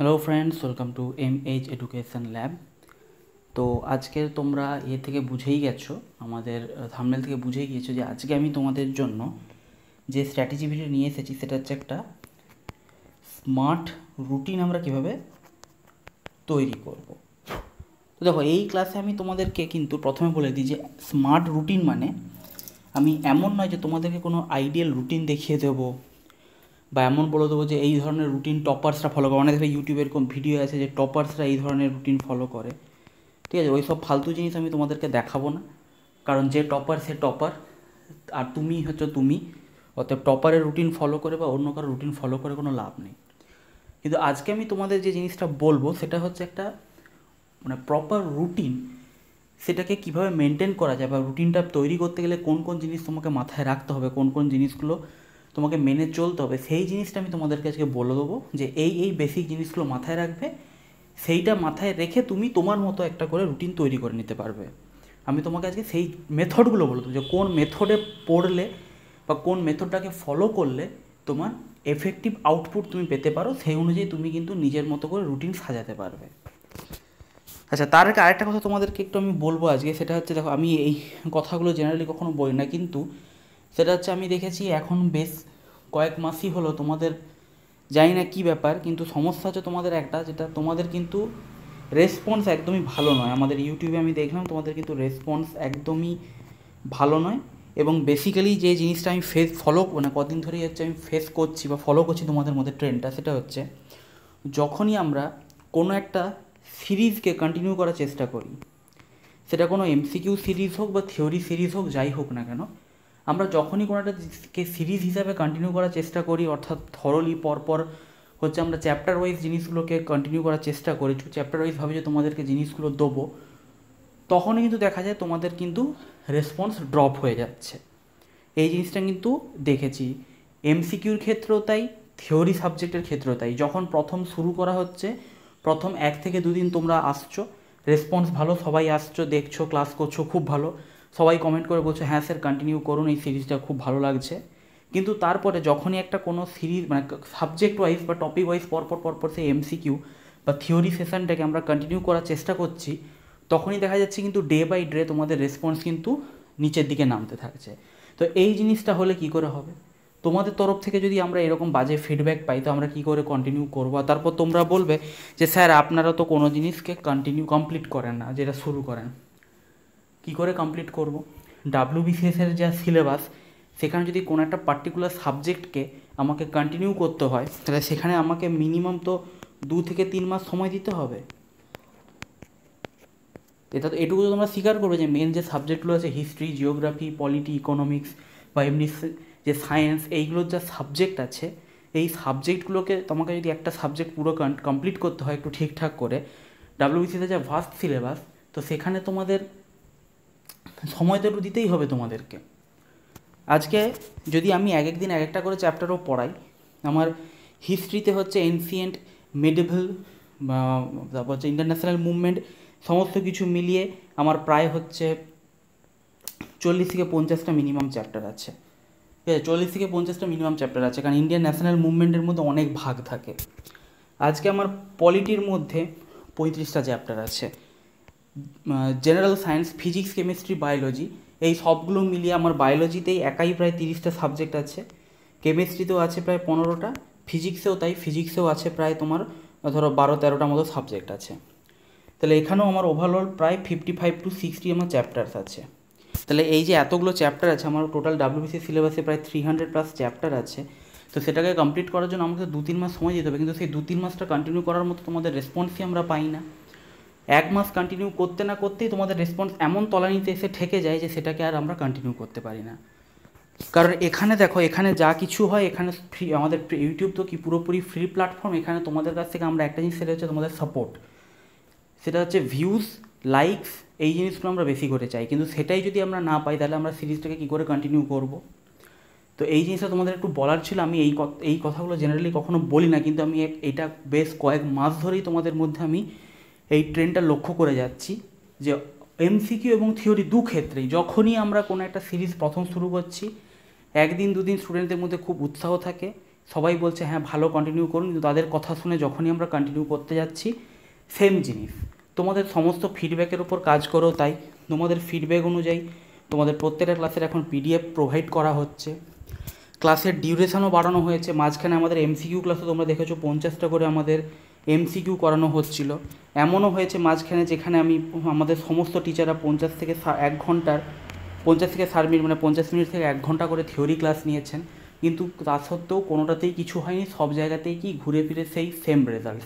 Hello friends welcome to M H education lab তো আজকের তোমরা এ থেকে বুঝেই গেছো আমাদের থামনেল থেকে বুঝেই গিয়েছো যে আজকে আমি তোমাদের জন্য যে স্ট্র্যাটেজি ভিডিও নিয়ে এসেছি সেটা হচ্ছে একটা স্মার্ট রুটিন আমরা কিভাবে তৈরি করব তো দেখো এই ক্লাসে আমি তোমাদেরকে কিন্তু প্রথমে বলে দিই যে স্মার্ট রুটিন মানে আমি এমন নয় যে তোমাদেরকে কোনো আইডিয়াল রুটিন দেখিয়ে দেবো বা এমন বলে দেবো যে এই ধরনের রুটিন টপার্সরা ফলো করে অনেক দেখবে ইউটিউবে এরকম ভিডিও আছে যে টপার্সরা এই ধরনের রুটিন ফলো করে ঠিক আছে ওই সব ফালতু জিনিস আমি তোমাদেরকে দেখাবো না কারণ যে টপার সে টপার আর তুমি হচ্ছে তুমি অর্থাৎ টপারের রুটিন ফলো করে বা অন্য কারো রুটিন ফলো করে কোনো লাভ নেই কিন্তু আজকে আমি তোমাদের যে জিনিসটা বলবো সেটা হচ্ছে একটা মানে প্রপার রুটিন সেটাকে কিভাবে মেনটেন করা যায় বা রুটিনটা তৈরি করতে গেলে কোন কোন জিনিস তোমাকে মাথায় রাখতে হবে কোন কোন জিনিসগুলো তোমাকে মেনে চলতে হবে সেই জিনিসটা আমি তোমাদেরকে আজকে বলে দেবো যে এই এই বেসিক জিনিসগুলো মাথায় রাখবে সেইটা মাথায় রেখে তুমি তোমার মতো একটা করে রুটিন তৈরি করে নিতে পারবে আমি তোমাকে আজকে সেই মেথডগুলো বলে দেবো যে কোন মেথডে পড়লে বা কোন মেথডটাকে ফলো করলে তোমার এফেক্টিভ আউটপুট তুমি পেতে পারো সেই অনুযায়ী তুমি কিন্তু নিজের মতো করে রুটিন সাজাতে পারবে আচ্ছা তার আরেকটা কথা তোমাদেরকে একটু আমি বলবো আজকে সেটা হচ্ছে দেখো আমি এই কথাগুলো জেনারেলি কখনো বলি না কিন্তু সেটা হচ্ছে আমি দেখেছি এখন বেশ কয়েক মাসই হলো তোমাদের জানি না কী ব্যাপার কিন্তু সমস্যা হচ্ছে তোমাদের একটা যেটা তোমাদের কিন্তু রেসপন্স একদমই ভালো নয় আমাদের ইউটিউবে আমি দেখলাম তোমাদের কিন্তু রেসপন্স একদমই ভালো নয় এবং বেসিক্যালি যে জিনিসটা আমি ফেস ফলো মানে কদিন ধরেই হচ্ছে আমি ফেস করছি বা ফলো করছি তোমাদের মধ্যে ট্রেন্ডটা সেটা হচ্ছে যখনই আমরা কোনো একটা সিরিজকে কন্টিনিউ করার চেষ্টা করি সেটা কোনো এমসিকিউ সিরিজ হোক বা থিওরি সিরিজ হোক যাই হোক না কেন আমরা যখনই কোনো একটাকে সিরিজ হিসাবে কন্টিনিউ করার চেষ্টা করি অর্থাৎ থরলি পরপর হচ্ছে আমরা চ্যাপ্টার ওয়াইজ জিনিসগুলোকে কন্টিনিউ করার চেষ্টা করি চ্যাপ্টার ওয়াইজভাবে যে তোমাদেরকে জিনিসগুলো দেবো তখনই কিন্তু দেখা যায় তোমাদের কিন্তু রেসপন্স ড্রপ হয়ে যাচ্ছে এই জিনিসটা কিন্তু দেখেছি এমসিকিউর ক্ষেত্রেও তাই থিওরি সাবজেক্টের ক্ষেত্রেও তাই যখন প্রথম শুরু করা হচ্ছে প্রথম এক থেকে দুদিন তোমরা আসছো রেসপন্স ভালো সবাই আসছো দেখছো ক্লাস করছো খুব ভালো সবাই কমেন্ট করে বলছে হ্যাঁ স্যার কন্টিনিউ করুন এই সিরিজটা খুব ভালো লাগছে কিন্তু তারপরে যখনই একটা কোনো সিরিজ মানে সাবজেক্ট ওয়াইজ বা টপিক ওয়াইজ পরপর পরপর সেই এমসিকিউ বা থিওরি সেশনটাকে আমরা কন্টিনিউ করার চেষ্টা করছি তখনই দেখা যাচ্ছে কিন্তু ডে বাই ডে তোমাদের রেসপন্স কিন্তু নিচের দিকে নামতে থাকছে তো এই জিনিসটা হলে কি করে হবে তোমাদের তরফ থেকে যদি আমরা এরকম বাজে ফিডব্যাক পাই তো আমরা কি করে কন্টিনিউ করবো তারপর তোমরা বলবে যে স্যার আপনারা তো কোনো জিনিসকে কন্টিনিউ কমপ্লিট করেন না যেটা শুরু করেন কি করে কমপ্লিট করব ডাব্লিউ বিসিএসের যা সিলেবাস সেখানে যদি কোনো একটা পার্টিকুলার সাবজেক্টকে আমাকে কন্টিনিউ করতে হয় তাহলে সেখানে আমাকে মিনিমাম তো দু থেকে তিন মাস সময় দিতে হবে এটা তো এটুকু তো তোমরা স্বীকার করবে যে মেন যে সাবজেক্টগুলো আছে হিস্ট্রি জিওগ্রাফি পলিটি ইকোনমিক্স বা এমনি যে সায়েন্স এইগুলোর যা সাবজেক্ট আছে এই সাবজেক্টগুলোকে তোমাকে যদি একটা সাবজেক্ট পুরো কমপ্লিট করতে হয় একটু ঠিকঠাক করে ডাব্লিউবিসিতে যা ভাস্ট সিলেবাস তো সেখানে তোমাদের সময় তো একটু দিতেই হবে তোমাদেরকে আজকে যদি আমি এক একদিন এক একটা করে চ্যাপ্টারও পড়াই আমার হিস্ট্রিতে হচ্ছে এনসিয়েন্ট মেডিভেল তারপর হচ্ছে ইন্টারন্যাশনাল মুভমেন্ট সমস্ত কিছু মিলিয়ে আমার প্রায় হচ্ছে চল্লিশ থেকে পঞ্চাশটা মিনিমাম চ্যাপ্টার আছে ঠিক আছে চল্লিশ থেকে পঞ্চাশটা মিনিমাম চ্যাপ্টার আছে কারণ ইন্ডিয়ান ন্যাশনাল মুভমেন্টের মধ্যে অনেক ভাগ থাকে আজকে আমার পলিটির মধ্যে পঁয়ত্রিশটা চ্যাপ্টার আছে general science physics chemistry biology এই সবগুলো মিলিয়ে আমার বায়োলজিতেই একাই প্রায় তিরিশটা সাবজেক্ট আছে কেমিস্ট্রিতেও আছে প্রায় পনেরোটা ফিজিক্সেও তাই ফিজিক্সেও আছে প্রায় তোমার ধরো বারো তেরোটা মতো সাবজেক্ট আছে তাহলে এখানেও আমার ওভারঅল প্রায় ফিফটি ফাইভ টু সিক্সটি আমার চ্যাপ্টার্স আছে তাহলে এই যে এতগুলো চ্যাপ্টার আছে আমার টোটাল ডাব্লিউবিসি সিলেবাসে প্রায় থ্রি হান্ড্রেড প্লাস চ্যাপ্টার আছে তো সেটাকে কমপ্লিট করার জন্য আমাকে দু তিন মাস সময় দিতে হবে কিন্তু সেই দু তিন মাসটা কন্টিনিউ করার মতো তোমাদের রেসপন্সই আমরা পাই না এক মাস কন্টিনিউ করতে না করতেই তোমাদের রেসপন্স এমন তলানিতে এসে ঠেকে যায় যে সেটাকে আর আমরা কন্টিনিউ করতে পারি না কারণ এখানে দেখো এখানে যা কিছু হয় এখানে ফ্রি আমাদের ইউটিউব তো কি পুরোপুরি ফ্রি প্ল্যাটফর্ম এখানে তোমাদের কাছ থেকে আমরা একটা জিনিস সেটা হচ্ছে তোমাদের সাপোর্ট সেটা হচ্ছে ভিউজ লাইকস এই জিনিসগুলো আমরা বেশি করে চাই কিন্তু সেটাই যদি আমরা না পাই তাহলে আমরা সিরিজটাকে কী করে কন্টিনিউ করব তো এই জিনিসটা তোমাদের একটু বলার ছিল আমি এই এই কথাগুলো জেনারেলি কখনো বলি না কিন্তু আমি এটা বেশ কয়েক মাস ধরেই তোমাদের মধ্যে আমি এই ট্রেনটা লক্ষ্য করে যাচ্ছি যে এমসিকিউ এবং থিওরি দু ক্ষেত্রেই যখনই আমরা কোনো একটা সিরিজ প্রথম শুরু করছি একদিন দুদিন স্টুডেন্টদের মধ্যে খুব উৎসাহ থাকে সবাই বলছে হ্যাঁ ভালো কন্টিনিউ করুন কিন্তু তাদের কথা শুনে যখনই আমরা কন্টিনিউ করতে যাচ্ছি সেম জিনিস তোমাদের সমস্ত ফিডব্যাকের উপর কাজ করো তাই তোমাদের ফিডব্যাক অনুযায়ী তোমাদের প্রত্যেকটা ক্লাসের এখন পিডিএফ প্রোভাইড করা হচ্ছে ক্লাসের ডিউরেশনও বাড়ানো হয়েছে মাঝখানে আমাদের এমসিকিউ ক্লাসে তোমরা দেখেছো পঞ্চাশটা করে আমাদের এমসিকিউ করানো হচ্ছিল এমনও হয়েছে মাঝখানে যেখানে আমি আমাদের সমস্ত টিচাররা পঞ্চাশ থেকে এক ঘন্টার পঞ্চাশ থেকে ষাট মিনিট মানে পঞ্চাশ মিনিট থেকে এক ঘন্টা করে থিওরি ক্লাস নিয়েছেন কিন্তু তা সত্ত্বেও কোনোটাতেই কিছু হয়নি সব জায়গাতেই কি ঘুরে ফিরে সেই সেম রেজাল্ট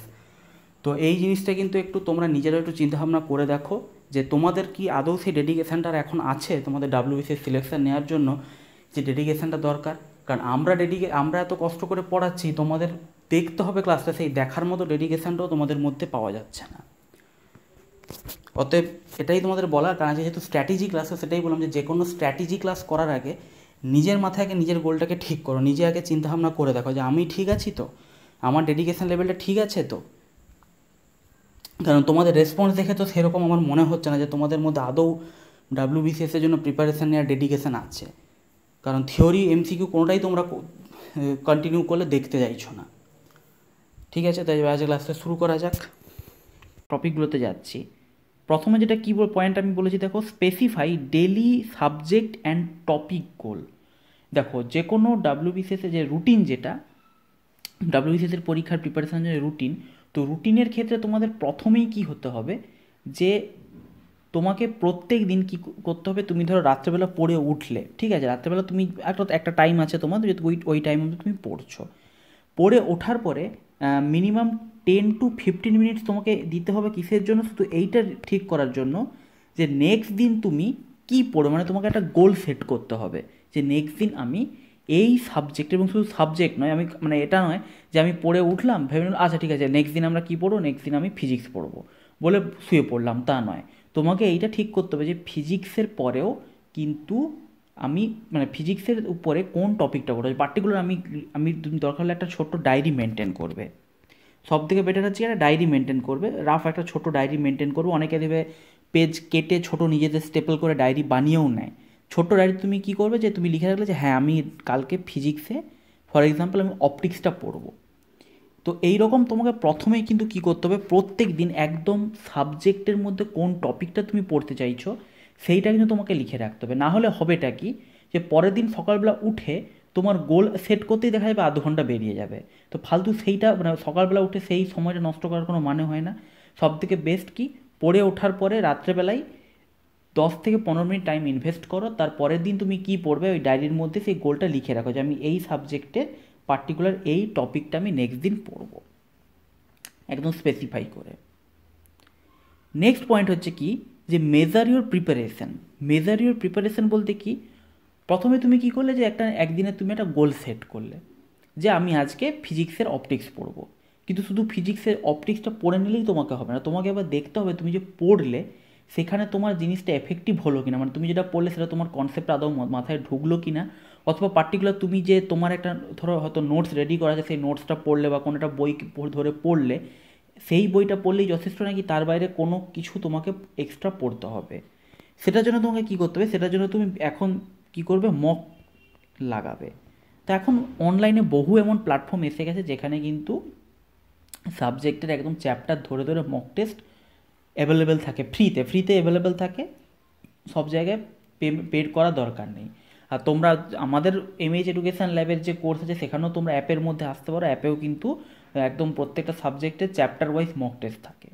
তো এই জিনিসটা কিন্তু একটু তোমরা নিজেরা একটু চিন্তাভাবনা করে দেখো যে তোমাদের কি আদৌ সেই ডেডিকেশানটা এখন আছে তোমাদের ডাব্লিউবিসির সিলেকশান নেওয়ার জন্য যে ডেডিকেশানটা দরকার কারণ আমরা ডেডিকে আমরা এত কষ্ট করে পড়াচ্ছি তোমাদের দেখতে হবে ক্লাসটা সেই দেখার মতো ডেডিকেশানটাও তোমাদের মধ্যে পাওয়া যাচ্ছে না অতএব এটাই তোমাদের বলার কারণ যেহেতু স্ট্র্যাটেজি ক্লাস সেটাই বললাম যে যে কোনো স্ট্র্যাটেজি ক্লাস করার আগে নিজের মাথায় আগে নিজের গোলটাকে ঠিক করো নিজে আগে চিন্তাভাবনা করে দেখো যে আমি ঠিক আছি তো আমার ডেডিকেশান লেভেলটা ঠিক আছে তো কারণ তোমাদের রেসপন্স দেখে তো সেরকম আমার মনে হচ্ছে না যে তোমাদের মধ্যে আদৌ ডাব্লিউবিসিএসের জন্য প্রিপারেশান নেওয়ার ডেডিকেশান আছে কারণ থিওরি এমসিকিউ কোনোটাই তোমরা কন্টিনিউ করলে দেখতে চাইছো না ঠিক আছে তাই আজকে ক্লাসটা শুরু করা যাক টপিকগুলোতে যাচ্ছি প্রথমে যেটা কী পয়েন্ট আমি বলেছি দেখো specify daily subject and topic goal দেখো যে কোনো ডাব্লিউবিসিএসে যে রুটিন যেটা ডাব্লিউবিসিএসের পরীক্ষার প্রিপারেশান যে রুটিন তো রুটিনের ক্ষেত্রে তোমাদের প্রথমেই কি হতে হবে যে তোমাকে প্রত্যেক দিন কী করতে হবে তুমি ধরো রাত্রেবেলা পড়ে উঠলে ঠিক আছে রাত্রেবেলা তুমি একটা একটা টাইম আছে তোমার যে ওই ওই টাইম তুমি পড়ছো পড়ে ওঠার পরে minimum ten to fifteen minutes তোমাকে দিতে হবে কিসের জন্য শুধু এইটা ঠিক করার জন্য যে নেক্সট দিন তুমি কি পড়ো মানে তোমাকে একটা গোল সেট করতে হবে যে নেক্সট দিন আমি এই সাবজেক্ট এবং শুধু সাবজেক্ট নয় আমি মানে এটা নয় যে আমি পড়ে উঠলাম ভেবে আচ্ছা ঠিক আছে নেক্সট দিন আমরা কী পড়বো নেক্সট দিন আমি ফিজিক্স পড়বো বলে শুয়ে পড়লাম তা নয় তোমাকে এইটা ঠিক করতে হবে যে ফিজিক্সের পরেও কিন্তু আমি মানে ফিজিক্সের উপরে কোন টপিকটা পড়াচ্ছি পার্টিকুলার আমি আমি তুমি দরকার হলে একটা ছোট্ট ডায়েরি মেনটেন করবে সব থেকে বেটার হচ্ছে একটা ডায়েরি মেনটেন করবে রাফ একটা ছোট ডায়েরি মেনটেন করবে অনেকে দেবে পেজ কেটে ছোট নিজেদের স্টেপল করে ডায়েরি বানিয়েও নেয় ছোট্ট ডায়েরি তুমি কি করবে যে তুমি লিখে রাখলে যে হ্যাঁ আমি কালকে ফিজিক্সে ফর এক্সাম্পল আমি অপটিক্সটা পড়বো তো এই রকম তোমাকে প্রথমেই কিন্তু কি করতে হবে প্রত্যেক দিন একদম সাবজেক্টের মধ্যে কোন টপিকটা তুমি পড়তে চাইছো সেইটা কিন্তু তোমাকে লিখে রাখতে হবে না হলে হবেটা কি যে পরের দিন সকালবেলা উঠে তোমার গোল সেট করতেই দেখা যাবে আধ ঘন্টা বেরিয়ে যাবে তো ফালতু সেইটা মানে সকালবেলা উঠে সেই সময়টা নষ্ট করার কোনো মানে হয় না সব থেকে বেস্ট কি পড়ে ওঠার পরে রাত্রেবেলায় দশ থেকে পনেরো মিনিট টাইম ইনভেস্ট করো তার পরের দিন তুমি কি পড়বে ওই ডায়েরির মধ্যে সেই গোলটা লিখে রাখো যে আমি এই সাবজেক্টে পার্টিকুলার এই টপিকটা আমি নেক্সট দিন পড়ব একদম স্পেসিফাই করে নেক্সট পয়েন্ট হচ্ছে কি যে measure your preparation measure your preparation বলতে কি প্রথমে তুমি কি করলে যে একটা একদিনে তুমি একটা গোল সেট করলে যে আমি আজকে ফিজিক্সের অপটিক্স পড়ব কিন্তু শুধু ফিজিক্সের অপটিক্সটা পড়ে নিলেই তোমাকে হবে না তোমাকে এবার দেখতে হবে তুমি যে পড়লে সেখানে তোমার জিনিসটা এফেক্টিভ হলো কিনা মানে তুমি যেটা পড়লে সেটা তোমার কনসেপ্ট আদৌ মাথায় ঢুকলো কিনা অথবা পার্টিকুলার তুমি যে তোমার একটা ধরো হয়তো নোটস রেডি করা আছে সেই নোটসটা পড়লে বা কোনো একটা বই ধরে পড়লে সেই বইটা পড়লেই যথেষ্ট নাকি তার বাইরে কোনো কিছু তোমাকে এক্সট্রা পড়তে হবে সেটার জন্য তোমাকে কী করতে হবে সেটার জন্য তুমি এখন কি করবে মক লাগাবে তো এখন অনলাইনে বহু এমন প্ল্যাটফর্ম এসে গেছে যেখানে কিন্তু সাবজেক্টের একদম চ্যাপ্টার ধরে ধরে মক টেস্ট অ্যাভেলেবেল থাকে ফ্রিতে ফ্রিতে অ্যাভেলেবেল থাকে সব জায়গায় পে পেড করা দরকার নেই আর তোমরা আমাদের এমএইচ এডুকেশান ল্যাবের যে কোর্স আছে সেখানেও তোমরা অ্যাপের মধ্যে আসতে পারো অ্যাপেও কিন্তু একদম প্রত্যেকটা সাবজেক্টে চ্যাপ্টার ওয়াইজ মক টেস্ট থাকে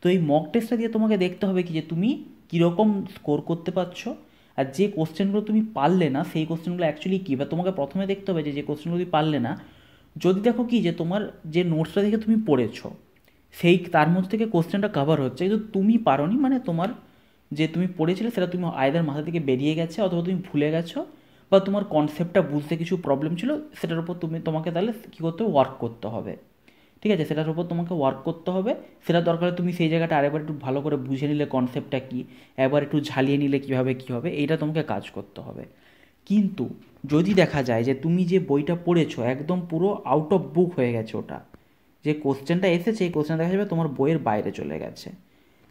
তো এই মক টেস্টটা দিয়ে তোমাকে দেখতে হবে কি যে তুমি কীরকম স্কোর করতে পারছো আর যে কোশ্চেনগুলো তুমি পারলে না সেই কোশ্চেনগুলো অ্যাকচুয়ালি কী বা তোমাকে প্রথমে দেখতে হবে যে যে কোশ্চেনগুলো তুমি পারলে না যদি দেখো কি যে তোমার যে নোটসটা দেখে তুমি পড়েছো সেই তার মধ্যে থেকে কোশ্চেনটা কাভার হচ্ছে কিন্তু তুমি পারোনি মানে তোমার যে তুমি পড়েছিলে সেটা তুমি আয়দার মাথা থেকে বেরিয়ে গেছে অথবা তুমি ভুলে গেছো বা তোমার কনসেপ্টটা বুঝতে কিছু প্রবলেম ছিল সেটার উপর তুমি তোমাকে তাহলে কী করতে হবে ওয়ার্ক করতে হবে ঠিক আছে সেটার উপর তোমাকে ওয়ার্ক করতে হবে সেটা দরকার তুমি সেই জায়গাটা আরেকবার একটু ভালো করে বুঝে নিলে কনসেপ্টটা কী একবার একটু ঝালিয়ে নিলে কীভাবে কী হবে এইটা তোমাকে কাজ করতে হবে কিন্তু যদি দেখা যায় যে তুমি যে বইটা পড়েছো একদম পুরো আউট অফ বুক হয়ে গেছে ওটা যে কোশ্চেনটা এসেছে এই কোশ্চেনটা দেখা যাবে তোমার বইয়ের বাইরে চলে গেছে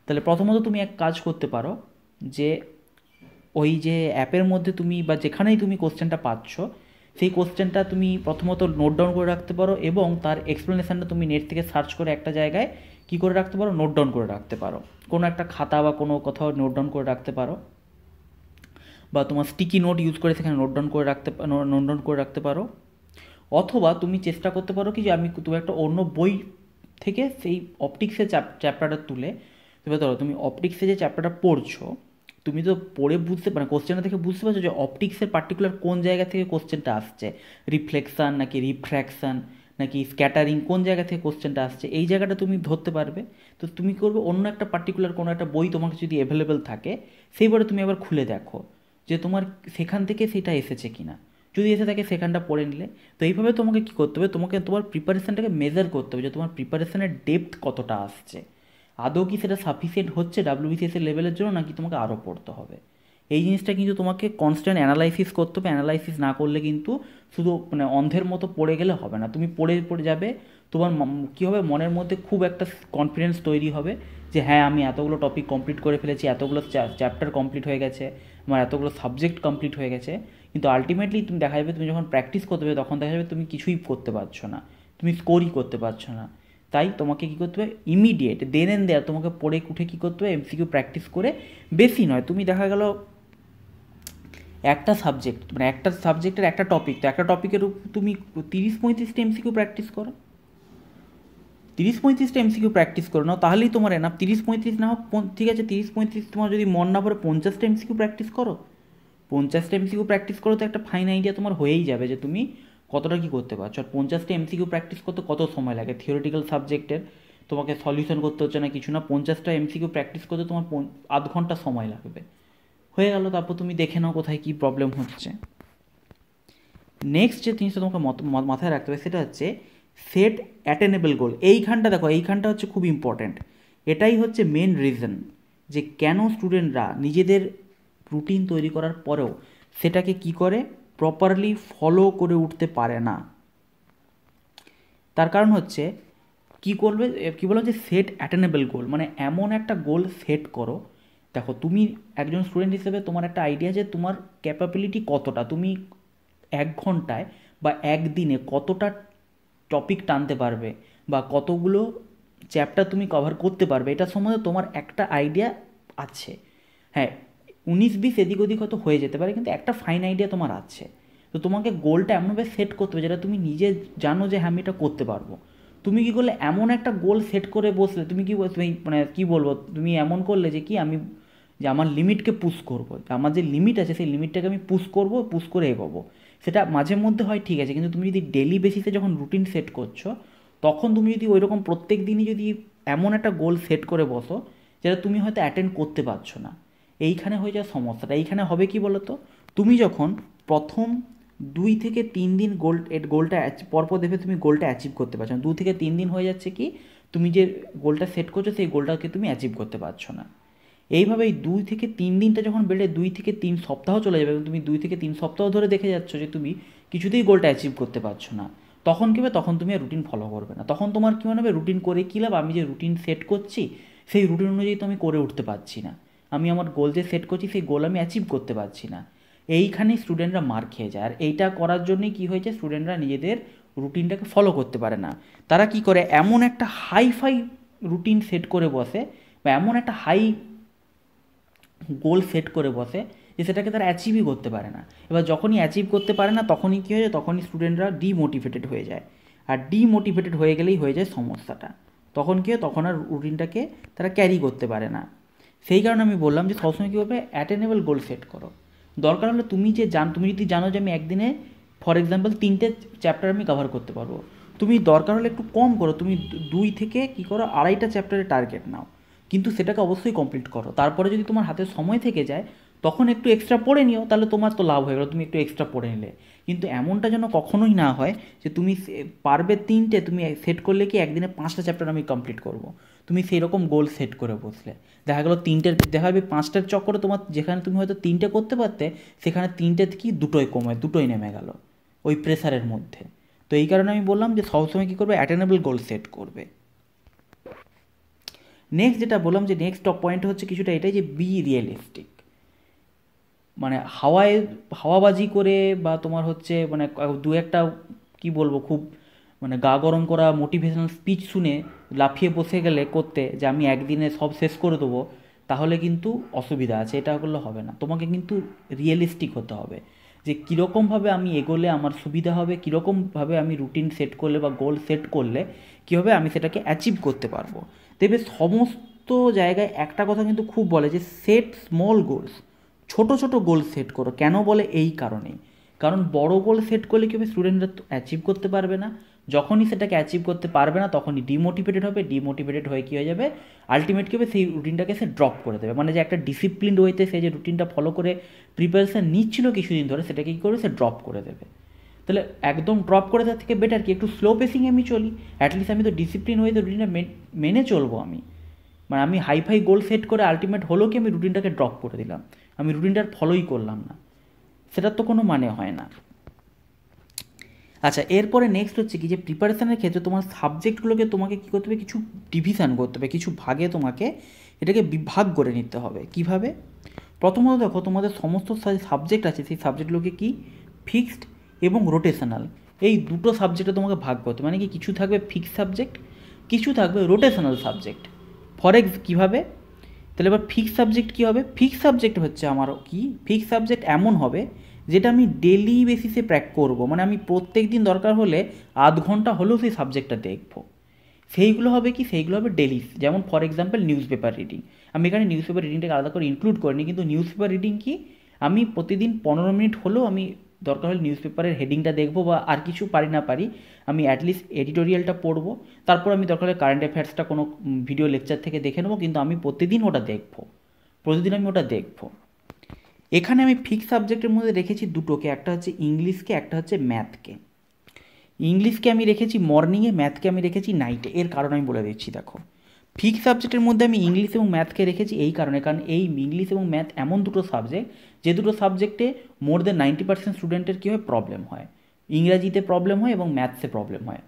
তাহলে প্রথমত তুমি এক কাজ করতে পারো যে ওই যে অ্যাপের মধ্যে তুমি বা যেখানেই তুমি কোশ্চেনটা পাচ্ছ সেই কোশ্চেনটা তুমি প্রথমত নোট ডাউন করে রাখতে পারো এবং তার এক্সপ্লেনেশানটা তুমি নেট থেকে সার্চ করে একটা জায়গায় কি করে রাখতে পারো নোট ডাউন করে রাখতে পারো কোনো একটা খাতা বা কোনো কোথাও নোট ডাউন করে রাখতে পারো বা তোমার স্টিকি নোট ইউজ করে সেখানে নোট ডাউন করে রাখতে নোট ডাউন করে রাখতে পারো অথবা তুমি চেষ্টা করতে পারো কি যে আমি তুমি একটা অন্য বই থেকে সেই অপটিক্সের চ্যাপ্টারটা তুলে তুমি তুমি অপটিক্সে যে চ্যাপ্টারটা পড়ছো তুমি তো পড়ে বুঝতে মানে কোশ্চেনটা দেখে বুঝতে পারছো যে অপটিক্সের পার্টিকুলার কোন জায়গা থেকে কোশ্চেনটা আসছে রিফ্লেকশান নাকি রিফ্র্যাকশান নাকি স্ক্যাটারিং কোন জায়গা থেকে কোশ্চেনটা আসছে এই জায়গাটা তুমি ধরতে পারবে তো তুমি করবে অন্য একটা পার্টিকুলার কোনো একটা বই তোমাকে যদি অ্যাভেলেবেল থাকে সেইবারে তুমি আবার খুলে দেখো যে তোমার সেখান থেকে সেটা এসেছে কি না যদি এসে থাকে সেখানটা পড়ে নিলে তো এইভাবে তোমাকে কী করতে হবে তোমাকে তোমার প্রিপারেশানটাকে মেজার করতে হবে যে তোমার প্রিপারেশানের ডেপথ কতটা আসছে আদৌ কি সেটা সাফিসিয়েন্ট হচ্ছে ডাব্লিউবিসিএসের লেভেলের জন্য নাকি তোমাকে আরও পড়তে হবে এই জিনিসটা কিন্তু তোমাকে কনস্ট্যান্ট অ্যানালাইসিস করতে হবে অ্যানালাইসিস না করলে কিন্তু শুধু মানে অন্ধের মতো পড়ে গেলে হবে না তুমি পড়ে পড়ে যাবে তোমার কী হবে মনের মধ্যে খুব একটা কনফিডেন্স তৈরি হবে যে হ্যাঁ আমি এতগুলো টপিক কমপ্লিট করে ফেলেছি এতগুলো চ্যাপ্টার কমপ্লিট হয়ে গেছে আমার এতগুলো সাবজেক্ট কমপ্লিট হয়ে গেছে কিন্তু আলটিমেটলি তুমি দেখা যাবে তুমি যখন প্র্যাকটিস করতে হবে তখন দেখা যাবে তুমি কিছুই করতে পারছো না তুমি স্কোরই করতে পারছো না তাই তোমাকে কী করতে হবে ইমিডিয়েট দেন এন দেয়া তোমাকে পড়ে উঠে কী করতে হবে এমসিকিউ প্র্যাকটিস করে বেশি নয় তুমি দেখা গেল একটা সাবজেক্ট মানে একটা সাবজেক্টের একটা টপিক তো একটা টপিকের উপর তুমি তিরিশ পঁয়ত্রিশটা এমসিকিউ প্র্যাকটিস করো তিরিশ পঁয়ত্রিশটা এমসিকিউ প্র্যাকটিস করো না তাহলেই তোমার এনাফ তিরিশ পঁয়ত্রিশ না হোক ঠিক আছে তিরিশ পঁয়ত্রিশ তোমার যদি মন না পড়ে পঞ্চাশটা এমসিকিউ প্র্যাকটিস করো পঞ্চাশটা এমসিকিউ প্র্যাকটিস করো তো একটা ফাইন আইডিয়া তোমার হয়েই যাবে যে তুমি কতটা কি করতে পারছো আর পঞ্চাশটা এমসিকিউ প্র্যাকটিস করতে কত সময় লাগে থিওরিটিক্যাল সাবজেক্টের তোমাকে সলিউশন করতে হচ্ছে না কিছু না পঞ্চাশটা এমসিকিউ প্র্যাকটিস করতে তোমার আধ ঘন্টা সময় লাগবে হয়ে গেল তারপর তুমি দেখে নাও কোথায় কী প্রবলেম হচ্ছে নেক্সট যে জিনিসটা তোমাকে মাথায় রাখতে হবে সেটা হচ্ছে সেট অ্যাটেনেবল গোল এইখানটা দেখো এইখানটা হচ্ছে খুব ইম্পর্ট্যান্ট এটাই হচ্ছে মেন রিজন যে কেন স্টুডেন্টরা নিজেদের রুটিন তৈরি করার পরেও সেটাকে কি করে প্রপারলি ফলো করে উঠতে পারে না তার কারণ হচ্ছে কি করবে কি বলো যে সেট অ্যাটেনেবল গোল মানে এমন একটা গোল সেট করো দেখো তুমি একজন স্টুডেন্ট হিসেবে তোমার একটা আইডিয়া যে তোমার ক্যাপাবিলিটি কতটা তুমি এক ঘন্টায় বা একদিনে কতটা টপিক টানতে পারবে বা কতগুলো চ্যাপ্টার তুমি কভার করতে পারবে এটা সম্বন্ধে তোমার একটা আইডিয়া আছে হ্যাঁ উনিশ বিশ এদিক ওদিক হয়তো হয়ে যেতে পারে কিন্তু একটা ফাইন আইডিয়া তোমার আছে তো তোমাকে গোলটা এমনভাবে সেট করতে হবে যেটা তুমি নিজে জানো যে হ্যাঁ আমি এটা করতে পারবো তুমি কি করলে এমন একটা গোল সেট করে বসলে তুমি কি তুমি মানে কী বলবো তুমি এমন করলে যে কি আমি যে আমার লিমিটকে পুশ করবো আমার যে লিমিট আছে সেই লিমিটটাকে আমি পুশ করবো পুশ করে এগোবো সেটা মাঝে মধ্যে হয় ঠিক আছে কিন্তু তুমি যদি ডেলি বেসিসে যখন রুটিন সেট করছো তখন তুমি যদি ওই রকম প্রত্যেক দিনই যদি এমন একটা গোল সেট করে বসো যেটা তুমি হয়তো অ্যাটেন্ড করতে পারছো না এইখানে হয়ে যায় সমস্যাটা এইখানে হবে কি বলতো তুমি যখন প্রথম দুই থেকে তিন দিন গোল এর গোলটা পরপর দেখে তুমি গোলটা অ্যাচিভ করতে পারছো না দু থেকে তিন দিন হয়ে যাচ্ছে কি তুমি যে গোলটা সেট করছো সেই গোলটাকে তুমি অ্যাচিভ করতে পারছো না এইভাবে এই দুই থেকে তিন দিনটা যখন বেড়ে দুই থেকে তিন সপ্তাহ চলে যাবে তুমি দুই থেকে তিন সপ্তাহ ধরে দেখে যাচ্ছ যে তুমি কিছুতেই গোলটা অ্যাচিভ করতে পারছো না তখন কী হবে তখন তুমি আর রুটিন ফলো করবে না তখন তোমার কী মনে হবে রুটিন করে কী লাভ আমি যে রুটিন সেট করছি সেই রুটিন অনুযায়ী তো আমি করে উঠতে পারছি না আমি আমার গোল যে সেট করছি সেই গোল আমি অ্যাচিভ করতে পারছি না এইখানে স্টুডেন্টরা মার খেয়ে যায় আর এইটা করার জন্যই কি হয়েছে স্টুডেন্টরা নিজেদের রুটিনটাকে ফলো করতে পারে না তারা কি করে এমন একটা হাই ফাই রুটিন সেট করে বসে বা এমন একটা হাই গোল সেট করে বসে যে সেটাকে তারা অ্যাচিভই করতে পারে না এবার যখনই অ্যাচিভ করতে পারে না তখনই কী হয়ে যায় তখনই স্টুডেন্টরা ডিমোটিভেটেড হয়ে যায় আর ডিমোটিভেটেড হয়ে গেলেই হয়ে যায় সমস্যাটা তখন কী হয় তখন আর রুটিনটাকে তারা ক্যারি করতে পারে না সেই কারণে আমি বললাম যে সবসময় কী হবে অ্যাটেনেবল গোল সেট করো দরকার হলে তুমি যে জান তুমি যদি জানো যে আমি একদিনে ফর এক্সাম্পল তিনটে চ্যাপ্টার আমি কভার করতে পারবো তুমি দরকার হলে একটু কম করো তুমি দুই থেকে কি করো আড়াইটা চ্যাপ্টারে টার্গেট নাও কিন্তু সেটাকে অবশ্যই কমপ্লিট করো তারপরে যদি তোমার হাতে সময় থেকে যায় তখন একটু এক্সট্রা পড়ে নিও তাহলে তোমার তো লাভ হয়ে গেলো তুমি একটু এক্সট্রা পড়ে নিলে কিন্তু এমনটা যেন কখনোই না হয় যে তুমি পারবে তিনটে তুমি সেট করলে কি একদিনে পাঁচটা চ্যাপ্টার আমি কমপ্লিট করবো তুমি সেই রকম গোল সেট করে বসলে দেখা গেলো তিনটের দেখা যাবে পাঁচটার চক্করে তোমার যেখানে তুমি হয়তো তিনটে করতে পারতে সেখানে তিনটে কি দুটোই কমে দুটোই নেমে গেল ওই প্রেসারের মধ্যে তো এই কারণে আমি বললাম যে সবসময় কী করবে অ্যাটেনেবল গোল সেট করবে নেক্সট যেটা বললাম যে নেক্সট টপ পয়েন্ট হচ্ছে কিছুটা এটাই যে বি রিয়েলিস্টিক মানে হাওয়ায় হাওয়াবাজি করে বা তোমার হচ্ছে মানে দু একটা কি বলবো খুব মানে গা গরম করা মোটিভেশনাল স্পিচ শুনে লাফিয়ে বসে গেলে করতে যে আমি একদিনে সব শেষ করে দেবো তাহলে কিন্তু অসুবিধা আছে এটা করলে হবে না তোমাকে কিন্তু রিয়েলিস্টিক হতে হবে যে কীরকমভাবে আমি এগোলে আমার সুবিধা হবে কীরকমভাবে আমি রুটিন সেট করলে বা গোল সেট করলে কীভাবে আমি সেটাকে অ্যাচিভ করতে পারবো দেখবে সমস্ত জায়গায় একটা কথা কিন্তু খুব বলে যে সেট স্মল গোলস ছোট ছোট গোল সেট করো কেন বলে এই কারণেই কারণ বড় গোল সেট করলে কীভাবে স্টুডেন্টরা তো অ্যাচিভ করতে পারবে না যখনই সেটাকে অ্যাচিভ করতে পারবে না তখনই ডিমোটিভেটেড হবে ডিমোটিভেটেড হয়ে কী হয়ে যাবে আলটিমেট কী হবে সেই রুটিনটাকে সে ড্রপ করে দেবে মানে যে একটা ডিসিপ্লিন ওয়েতে সে যে রুটিনটা ফলো করে প্রিপারেশান নিচ্ছিল কিছুদিন ধরে সেটাকে কী করবে সে ড্রপ করে দেবে তাহলে একদম ড্রপ করে দেওয়ার থেকে বেটার কি একটু স্লো পেসিংয়ে আমি চলি অ্যাটলিস্ট আমি তো ডিসিপ্লিন হয়ে তো রুটিনটা মেনে চলবো আমি মানে আমি হাইফাই গোল সেট করে আলটিমেট হলো কি আমি রুটিনটাকে ড্রপ করে দিলাম আমি রুটিনটার ফলোই করলাম না সেটার তো কোনো মানে হয় না আচ্ছা এরপরে নেক্সট হচ্ছে কি যে প্রিপারেশানের ক্ষেত্রে তোমার সাবজেক্টগুলোকে তোমাকে কী করতে হবে কিছু ডিভিশান করতে হবে কিছু ভাগে তোমাকে এটাকে বিভাগ করে নিতে হবে কিভাবে প্রথমত দেখো তোমাদের সমস্ত সাবজেক্ট আছে সেই সাবজেক্টগুলোকে কি ফিক্সড এবং রোটেশনাল এই দুটো সাবজেক্টে তোমাকে ভাগ করতে মানে কি কিছু থাকবে ফিক্সড সাবজেক্ট কিছু থাকবে রোটেশনাল সাবজেক্ট ফরেক্স কীভাবে তাহলে এবার ফিক্সড সাবজেক্ট কী হবে ফিক্সড সাবজেক্ট হচ্ছে আমারও কি ফিক্সড সাবজেক্ট এমন হবে যেটা আমি ডেলি বেসিসে প্র্যাক করব মানে আমি প্রত্যেক দিন দরকার হলে আধ ঘন্টা হলেও সেই সাবজেক্টটা দেখব সেইগুলো হবে কি সেইগুলো হবে ডেলিস যেমন for example newspaper reading আমি এখানে নিউজ পেপার রিডিংটাকে আলাদা করে ইনক্লুড করিনি কিন্তু নিউজ পেপার রিডিং কি আমি প্রতিদিন পনেরো মিনিট হলেও আমি দরকার হলে নিউজ পেপারের হেডিংটা দেখবো বা আর কিছু পারি না পারি আমি অ্যাটলিস্ট এডিটোরিয়ালটা পড়বো তারপর আমি দরকার হলে কারেন্ট অ্যাফেয়ার্সটা কোনো ভিডিও লেকচার থেকে দেখে নেবো কিন্তু আমি প্রতিদিন ওটা দেখবো প্রতিদিন আমি ওটা দেখবো এখানে আমি ফিক্স সাবজেক্টের মধ্যে রেখেছি দুটোকে একটা হচ্ছে ইংলিশকে একটা হচ্ছে ম্যাথকে ইংলিশকে আমি রেখেছি মর্নিংয়ে ম্যাথকে আমি রেখেছি নাইটে এর কারণ আমি বলে দিচ্ছি দেখো ফিক্স সাবজেক্টের মধ্যে আমি ইংলিশ এবং ম্যাথকে রেখেছি এই কারণে কারণ এই ইংলিশ এবং ম্যাথ এমন দুটো সাবজেক্ট যে দুটো সাবজেক্টে মোর দেন নাইনটি পার্সেন্ট স্টুডেন্টের কী হয় প্রবলেম হয় ইংরাজিতে প্রবলেম হয় এবং ম্যাথসে প্রবলেম হয়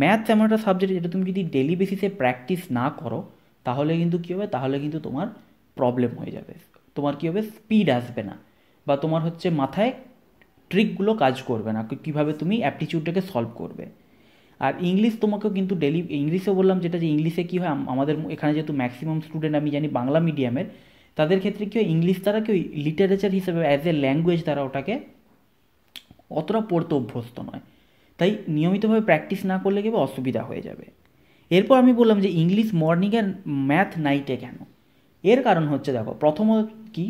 ম্যাথস এমন একটা সাবজেক্ট যেটা তুমি যদি ডেলি বেসিসে প্র্যাকটিস না করো তাহলে কিন্তু কী হবে তাহলে কিন্তু তোমার প্রবলেম হয়ে যাবে তোমার কী হবে স্পিড আসবে না বা তোমার হচ্ছে মাথায় ট্রিকগুলো কাজ করবে না কীভাবে তুমি অ্যাপটিচিউডটাকে সলভ করবে আর ইংলিশ তোমাকেও কিন্তু ডেলি ইংলিশেও বললাম যেটা যে ইংলিশে কী হয় আমাদের এখানে যেহেতু ম্যাক্সিমাম স্টুডেন্ট আমি জানি বাংলা মিডিয়ামের তাদের ক্ষেত্রে কী হয় ইংলিশ তারা কেউ লিটারেচার হিসেবে অ্যাজ এ ল্যাঙ্গুয়েজ তারা ওটাকে অতটা পড়তে অভ্যস্ত নয় তাই নিয়মিতভাবে প্র্যাকটিস না করলে কেবল অসুবিধা হয়ে যাবে এরপর আমি বললাম যে ইংলিশ মর্নিং অ্যান্ড ম্যাথ নাইটে কেন এর কারণ হচ্ছে দেখো প্রথমত কি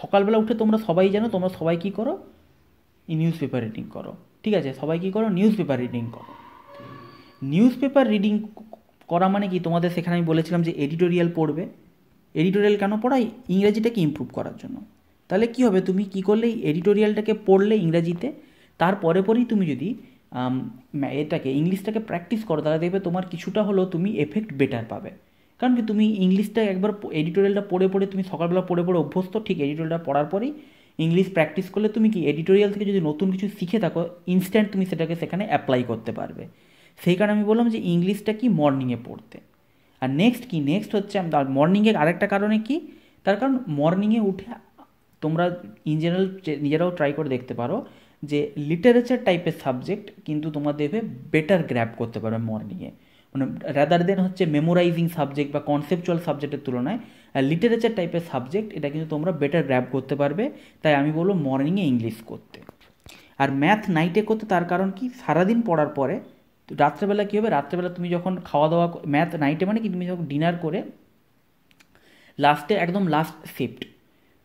সকালবেলা উঠে তোমরা সবাই জানো তোমরা সবাই কী করো নিউজ পেপার রিডিং করো ঠিক আছে সবাই কী করো নিউজ পেপার রিডিং করো নিউজ পেপার রিডিং করা মানে কি তোমাদের সেখানে আমি বলেছিলাম যে এডিটোরিয়াল পড়বে এডিটোরিয়াল কেন পড়াই ইংরাজিটাকে ইম্প্রুভ করার জন্য তাহলে কি হবে তুমি কি করলে এডিটোরিয়ালটাকে পড়লে ইংরাজিতে তারপরে পরেই তুমি যদি এটাকে ইংলিশটাকে প্র্যাকটিস করো তাহলে দেখবে তোমার কিছুটা হলেও তুমি এফেক্ট বেটার পাবে কারণ কি তুমি ইংলিশটা একবার এডিটোরিয়ালটা পড়ে পড়ে তুমি সকালবেলা পড়ে পড়ে অভ্যস্ত ঠিক এডিটোরিয়ালটা পড়ার পরেই ইংলিশ প্র্যাকটিস করলে তুমি কি এডিটোরিয়াল থেকে যদি নতুন কিছু শিখে থাকো ইনস্ট্যান্ট তুমি সেটাকে সেখানে অ্যাপ্লাই করতে পারবে সেই কারণে আমি বললাম যে ইংলিশটা কি মর্নিংয়ে পড়তে আর নেক্সট কি নেক্সট হচ্ছে আর মর্নিংয়ে আরেকটা কারণে কি তার কারণ মর্নিংয়ে উঠে তোমরা ইন জেনারেল নিজেরাও ট্রাই করে দেখতে পারো যে লিটারেচার টাইপের সাবজেক্ট কিন্তু তোমাদের দেখবে বেটার গ্র্যাপ করতে পারবে মর্নিংয়ে মানে রাদার দেন হচ্ছে মেমোরাইজিং সাবজেক্ট বা কনসেপচুয়াল সাবজেক্টের তুলনায় লিটারেচার টাইপের সাবজেক্ট এটা কিন্তু তোমরা বেটার গ্র্যাব করতে পারবে তাই আমি বলবো মর্নিংয়ে ইংলিশ করতে আর ম্যাথ নাইটে করতে তার কারণ কি সারাদিন পড়ার পরে রাত্রেবেলা কী হবে রাত্রেবেলা তুমি যখন খাওয়া দাওয়া ম্যাথ নাইটে মানে কি তুমি যখন ডিনার করে লাস্টে একদম লাস্ট শিফট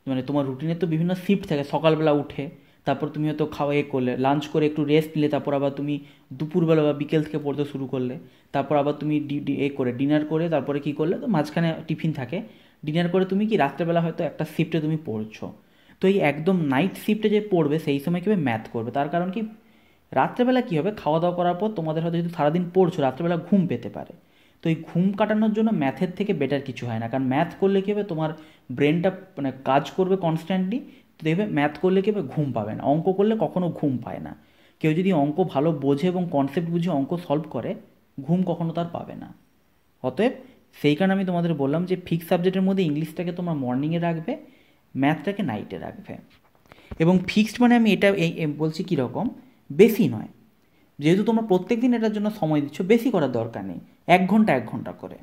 মানে তোমার রুটিনে তো বিভিন্ন শিফট থাকে সকালবেলা উঠে তারপর তুমি হয়তো খাওয়া এ ইয়ে করলে লাঞ্চ করে একটু রেস্ট নিলে তারপর আবার তুমি দুপুরবেলা বা বিকেল থেকে পড়তে শুরু করলে তারপর আবার তুমি এ করে ডিনার করে তারপরে কী করলে তো মাঝখানে টিফিন থাকে ডিনার করে তুমি কি রাত্রেবেলা হয়তো একটা শিফটে তুমি পড়ছো তো এই একদম নাইট শিফটে যে পড়বে সেই সময় কীভাবে ম্যাথ করবে তার কারণ কি রাত্রেবেলা কী হবে খাওয়া দাওয়া করার পর তোমাদের হয়তো যদি সারাদিন পড়ছো রাত্রেবেলা ঘুম পেতে পারে তো এই ঘুম কাটানোর জন্য ম্যাথের থেকে বেটার কিছু হয় না কারণ ম্যাথ করলে কী হবে তোমার ব্রেনটা মানে কাজ করবে কনস্ট্যান্টলি দেখবে ম্যাথ করলে কেউ ঘুম পাবে না অঙ্ক করলে কখনো ঘুম পায় না কেউ যদি অঙ্ক ভালো বোঝে এবং কনসেপ্ট বুঝে অঙ্ক সলভ করে ঘুম কখনো তার পাবে না অতএব সেই কারণে আমি তোমাদের বললাম যে ফিক্স সাবজেক্টের মধ্যে ইংলিশটাকে তোমার মর্নিংয়ে রাখবে ম্যাথটাকে নাইটে রাখবে এবং ফিক্সড মানে আমি এটা বলছি কীরকম বেশি নয় যেহেতু তোমরা প্রত্যেক দিন এটার জন্য সময় দিচ্ছ বেশি করার দরকার নেই এক ঘন্টা এক ঘন্টা করে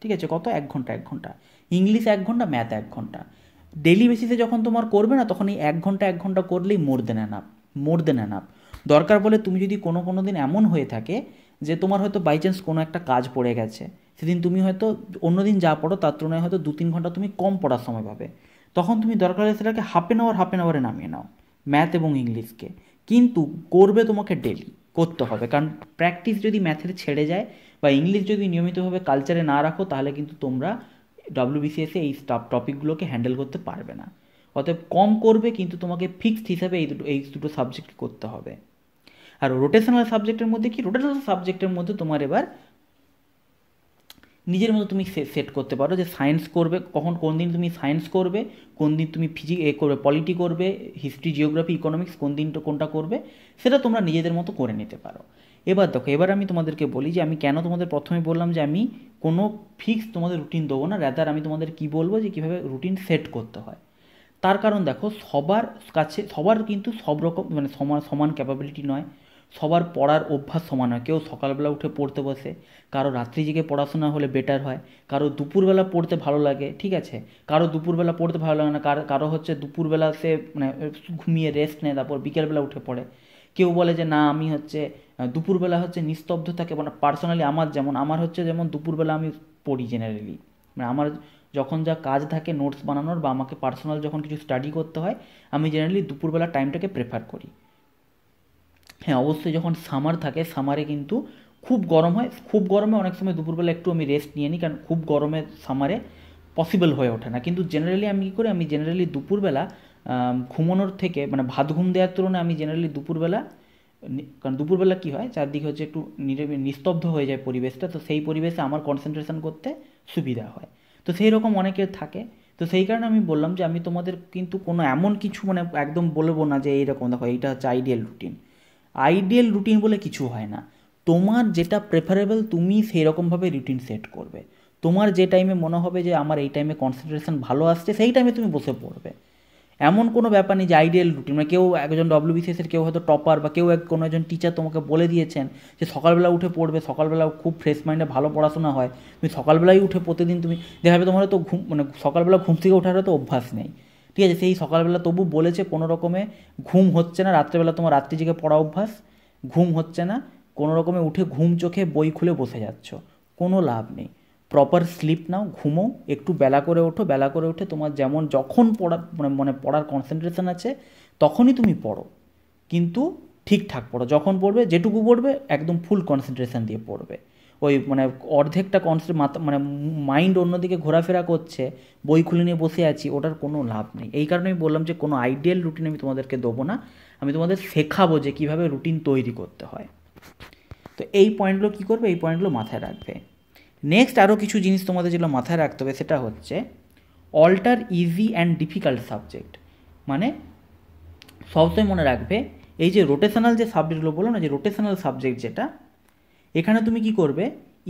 ঠিক আছে কত এক ঘন্টা এক ঘন্টা ইংলিশ এক ঘন্টা ম্যাথ এক ঘন্টা ডেলি বেসিসে যখন তোমার করবে না তখন এই এক ঘন্টা এক ঘন্টা করলেই more than an hour more than an hour দরকার বলে তুমি যদি কোনো কোনো দিন এমন হয়ে থাকে যে তোমার হয়তো বাই চান্স কোনো একটা কাজ পড়ে গেছে সেদিন তুমি হয়তো অন্যদিন যা পড়ো তার তুলনায় হয়তো দু তিন ঘন্টা তুমি কম পড়ার সময় পাবে তখন তুমি দরকার হলে সেটাকে half an hour half an আওয়ারে নামিয়ে নাও ম্যাথ এবং ইংলিশকে কিন্তু করবে তোমাকে ডেলি করতে হবে কারণ প্র্যাকটিস যদি ম্যাথের ছেড়ে যায় বা ইংলিশ যদি নিয়মিতভাবে কালচারে না রাখো তাহলে কিন্তু তোমরা ডাব্লিউবিসিএসে এই স্টাফ টপিকগুলোকে হ্যান্ডেল করতে পারবে না অতএব কম করবে কিন্তু তোমাকে ফিক্সড হিসাবে এই দুটো এই দুটো সাবজেক্ট করতে হবে আর রোটেশনাল সাবজেক্টের মধ্যে কি রোটেশনাল সাবজেক্টের মধ্যে তোমার এবার নিজের মতো তুমি সেট করতে পারো যে সায়েন্স করবে কখন কোন দিন তুমি সায়েন্স করবে কোন দিন তুমি ফিজি এ করবে পলিটি করবে হিস্ট্রি জিওগ্রাফি ইকোনমিক্স কোন দিন কোনটা করবে সেটা তোমরা নিজেদের মতো করে নিতে পারো এবার দেখো এবার আমি তোমাদেরকে বলি যে আমি কেন তোমাদের প্রথমে বললাম যে আমি কোনো ফিক্স তোমাদের রুটিন দেবো না রেদার আমি তোমাদের কি বলবো যে কীভাবে রুটিন সেট করতে হয় তার কারণ দেখো সবার কাছে সবার কিন্তু সব রকম মানে সমান সমান ক্যাপাবিলিটি নয় সবার পড়ার অভ্যাস সমান হয় কেউ সকালবেলা উঠে পড়তে বসে কারো রাত্রি জেগে পড়াশোনা হলে বেটার হয় কারো দুপুরবেলা পড়তে ভালো লাগে ঠিক আছে কারো দুপুরবেলা পড়তে ভালো লাগে না কারো কারো হচ্ছে দুপুরবেলা সে মানে ঘুমিয়ে রেস্ট নেয় তারপর বিকেলবেলা উঠে পড়ে কেউ বলে যে না আমি হচ্ছে দুপুরবেলা হচ্ছে নিস্তব্ধ থাকে মানে পার্সোনালি আমার যেমন আমার হচ্ছে যেমন দুপুরবেলা আমি পড়ি জেনারেলি মানে আমার যখন যা কাজ থাকে নোটস বানানোর বা আমাকে পার্সোনাল যখন কিছু স্টাডি করতে হয় আমি জেনারেলি দুপুরবেলা টাইমটাকে প্রেফার করি হ্যাঁ অবশ্যই যখন সামার থাকে সামারে কিন্তু খুব গরম হয় খুব গরমে অনেক সময় দুপুরবেলা একটু আমি রেস্ট নিয়ে নিই কারণ খুব গরমে সামারে পসিবল হয়ে ওঠে না কিন্তু জেনারেলি আমি কী করি আমি জেনারেলি দুপুরবেলা ঘুমানোর থেকে মানে ভাত ঘুম দেওয়ার তুলনায় আমি জেনারেলি দুপুরবেলা কারণ দুপুরবেলা কী হয় চারদিকে হচ্ছে একটু নিস্তব্ধ হয়ে যায় পরিবেশটা তো সেই পরিবেশে আমার কনসেন্ট্রেশন করতে সুবিধা হয় তো সেই রকম অনেকের থাকে তো সেই কারণে আমি বললাম যে আমি তোমাদের কিন্তু কোনো এমন কিছু মানে একদম বলবো না যে এইরকম দেখো এইটা হচ্ছে আইডিয়াল রুটিন আইডিয়াল রুটিন বলে কিছু হয় না তোমার যেটা প্রেফারেবল তুমি সেই রকমভাবে রুটিন সেট করবে তোমার যে টাইমে মনে হবে যে আমার এই টাইমে কনসেন্ট্রেশন ভালো আসছে সেই টাইমে তুমি বসে পড়বে এমন কোনো ব্যাপার নেই যে আইডিয়াল রুটিন মানে কেউ একজন বিসিএসের কেউ হয়তো টপার বা কেউ এক কোনো একজন টিচার তোমাকে বলে দিয়েছেন যে সকালবেলা উঠে পড়বে সকালবেলা খুব ফ্রেশ মাইন্ডে ভালো পড়াশোনা হয় তুমি সকালবেলাই উঠে প্রতিদিন তুমি দেখা যাবে তোমার তো ঘুম মানে সকালবেলা ঘুম থেকে ওঠার তো অভ্যাস নেই ঠিক আছে সেই সকালবেলা তবু বলেছে কোনো রকমে ঘুম হচ্ছে না রাত্রেবেলা তোমার রাত্রি জেগে পড়া অভ্যাস ঘুম হচ্ছে না কোনো রকমে উঠে ঘুম চোখে বই খুলে বসে যাচ্ছ কোনো লাভ নেই প্রপার স্লিপ নাও ঘুমো একটু বেলা করে ওঠো বেলা করে উঠে তোমার যেমন যখন পড়া মানে মানে পড়ার কনসেন্ট্রেশন আছে তখনই তুমি পড়ো কিন্তু ঠিকঠাক পড়ো যখন পড়বে যেটুকু পড়বে একদম ফুল কনসেন্ট্রেশন দিয়ে পড়বে ওই মানে অর্ধেকটা কনসেপ্ট মাথা মানে মাইন্ড অন্যদিকে ঘোরাফেরা করছে বই খুলে নিয়ে বসে আছি ওটার কোনো লাভ নেই এই কারণে আমি বললাম যে কোনো আইডিয়াল রুটিন আমি তোমাদেরকে দেবো না আমি তোমাদের শেখাবো যে কীভাবে রুটিন তৈরি করতে হয় তো এই পয়েন্টগুলো কী করবে এই পয়েন্টগুলো মাথায় রাখবে নেক্সট আরও কিছু জিনিস তোমাদের যেগুলো মাথায় রাখতে হবে সেটা হচ্ছে alter easy and difficult subject মানে সবসময় মনে রাখবে এই যে রোটেশনাল যে সাবজেক্টগুলো বলো না যে রোটেশনাল সাবজেক্ট যেটা এখানে তুমি কি করবে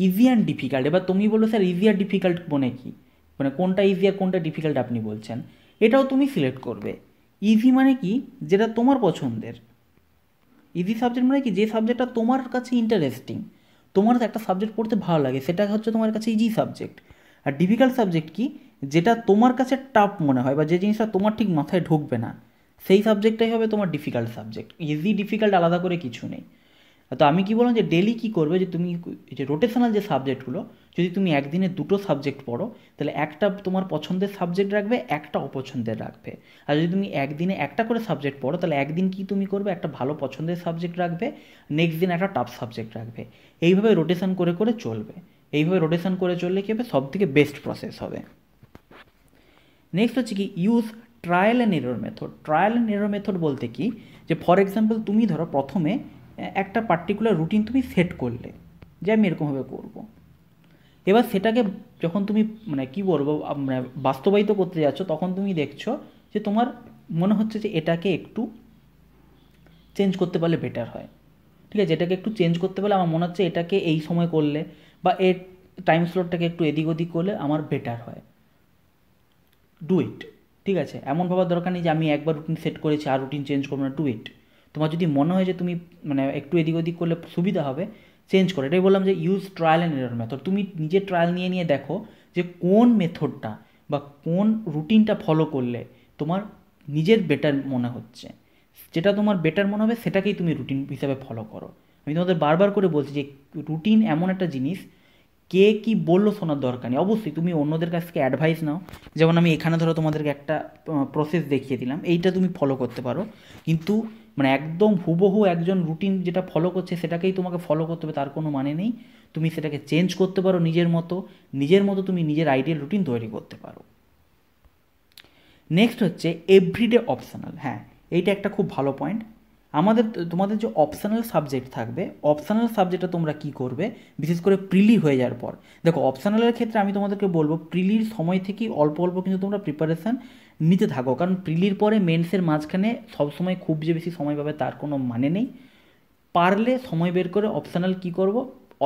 ইজি অ্যান্ড ডিফিকাল্ট এবার তুমি বলো স্যার ইজি আর ডিফিকাল্ট মানে কি মানে কোনটা ইজি আর কোনটা ডিফিকাল্ট আপনি বলছেন এটাও তুমি সিলেক্ট করবে ইজি মানে কি যেটা তোমার পছন্দের ইজি সাবজেক্ট মানে কি যে সাবজেক্টটা তোমার কাছে ইন্টারেস্টিং তোমার একটা সাবজেক্ট পড়তে ভালো লাগে সেটা হচ্ছে তোমার কাছে ইজি সাবজেক্ট আর ডিফিকাল্ট সাবজেক্ট কি যেটা তোমার কাছে টাফ মনে হয় বা যে জিনিসটা তোমার ঠিক মাথায় ঢুকবে না সেই সাবজেক্টটাই হবে তোমার ডিফিকাল্ট সাবজেক্ট ইজি ডিফিকাল্ট আলাদা করে কিছু নেই তো আমি কি বললাম যে ডেলি কি করবে যে তুমি যে রোটেশনাল যে সাবজেক্টগুলো যদি তুমি একদিনে দুটো সাবজেক্ট পড়ো তাহলে একটা তোমার পছন্দের সাবজেক্ট রাখবে একটা অপছন্দের রাখবে আর যদি তুমি একদিনে একটা করে সাবজেক্ট পড়ো তাহলে একদিন কি তুমি করবে একটা ভালো পছন্দের সাবজেক্ট রাখবে নেক্সট দিন একটা টাফ সাবজেক্ট রাখবে এইভাবে রোটেশন করে করে চলবে এইভাবে রোটেশন করে চললে কি হবে সব থেকে বেস্ট প্রসেস হবে নেক্সট হচ্ছে কি use trial and error method trial and error method বলতে কি যে ফর এক্সাম্পল তুমি ধরো প্রথমে একটা পার্টিকুলার রুটিন তুমি সেট করলে যে আমি এরকমভাবে করব। এবার সেটাকে যখন তুমি মানে কী বলবো মানে বাস্তবায়িত করতে যাচ্ছ তখন তুমি দেখছো যে তোমার মনে হচ্ছে যে এটাকে একটু চেঞ্জ করতে পারলে বেটার হয় ঠিক আছে এটাকে একটু চেঞ্জ করতে পারলে আমার মনে হচ্ছে এটাকে এই সময় করলে বা এর টাইম স্লটটাকে একটু এদিক ওদিক করলে আমার বেটার হয় ডু ইট ঠিক আছে এমন ভাবার দরকার নেই যে আমি একবার রুটিন সেট করেছি আর রুটিন চেঞ্জ করবো না ডু ইট তোমার যদি মনে হয় যে তুমি মানে একটু এদিক ওদিক করলে সুবিধা হবে চেঞ্জ করো এটাই বললাম যে use trial and error method তুমি নিজে ট্রায়াল নিয়ে নিয়ে দেখো যে কোন মেথডটা বা কোন রুটিনটা ফলো করলে তোমার নিজের বেটার মনে হচ্ছে যেটা তোমার বেটার মনে হবে সেটাকেই তুমি রুটিন হিসাবে ফলো করো আমি তোমাদের বারবার করে বলছি যে রুটিন এমন একটা জিনিস কে কি বললো শোনার দরকার নেই অবশ্যই তুমি অন্যদের কাছ থেকে অ্যাডভাইস নাও যেমন আমি এখানে ধরো তোমাদেরকে একটা প্রসেস দেখিয়ে দিলাম এইটা তুমি ফলো করতে পারো কিন্তু মানে একদম হুবহু একজন রুটিন যেটা ফলো করছে সেটাকেই তোমাকে ফলো করতে হবে তার কোনো মানে নেই তুমি সেটাকে চেঞ্জ করতে পারো নিজের মতো নিজের মতো তুমি নিজের আইডিয়াল রুটিন তৈরি করতে পারো নেক্সট হচ্ছে এভরিডে অপশনাল হ্যাঁ এইটা একটা খুব ভালো পয়েন্ট আমাদের তোমাদের যে অপশনাল সাবজেক্ট থাকবে অপশনাল সাবজেক্টটা তোমরা কি করবে বিশেষ করে প্রিলি হয়ে যাওয়ার পর দেখো অপশনালের ক্ষেত্রে আমি তোমাদেরকে বলবো প্রিলির সময় থেকেই অল্প অল্প কিন্তু তোমরা প্রিপারেশান নিতে থাকো কারণ প্রিলির পরে মেন্সের মাঝখানে সবসময় খুব যে বেশি সময় পাবে তার কোনো মানে নেই পারলে সময় বের করে অপশানাল কি করব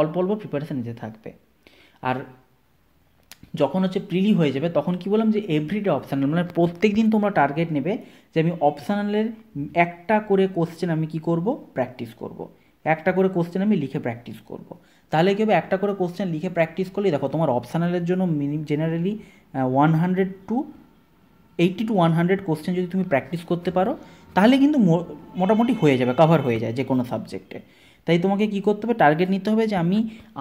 অল্প অল্প প্রিপারেশান নিতে থাকবে আর যখন হচ্ছে প্রিলি হয়ে যাবে তখন কি বললাম যে এভরিডে অপশানাল মানে প্রত্যেক দিন তোমরা টার্গেট নেবে যে আমি অপশানালের একটা করে কোশ্চেন আমি কি করব প্র্যাকটিস করব। একটা করে কোশ্চেন আমি লিখে প্র্যাকটিস করব। তাহলে কি হবে একটা করে কোশ্চেন লিখে প্র্যাকটিস করলে দেখো তোমার অপশানালের জন্য mini generally one hundred to eighty to one hundred question যদি তুমি প্র্যাকটিস করতে পারো তাহলে কিন্তু মোটামুটি হয়ে যাবে কভার হয়ে যায় যে কোনো সাবজেক্টে তাই তোমাকে কি করতে হবে টার্গেট নিতে হবে যে আমি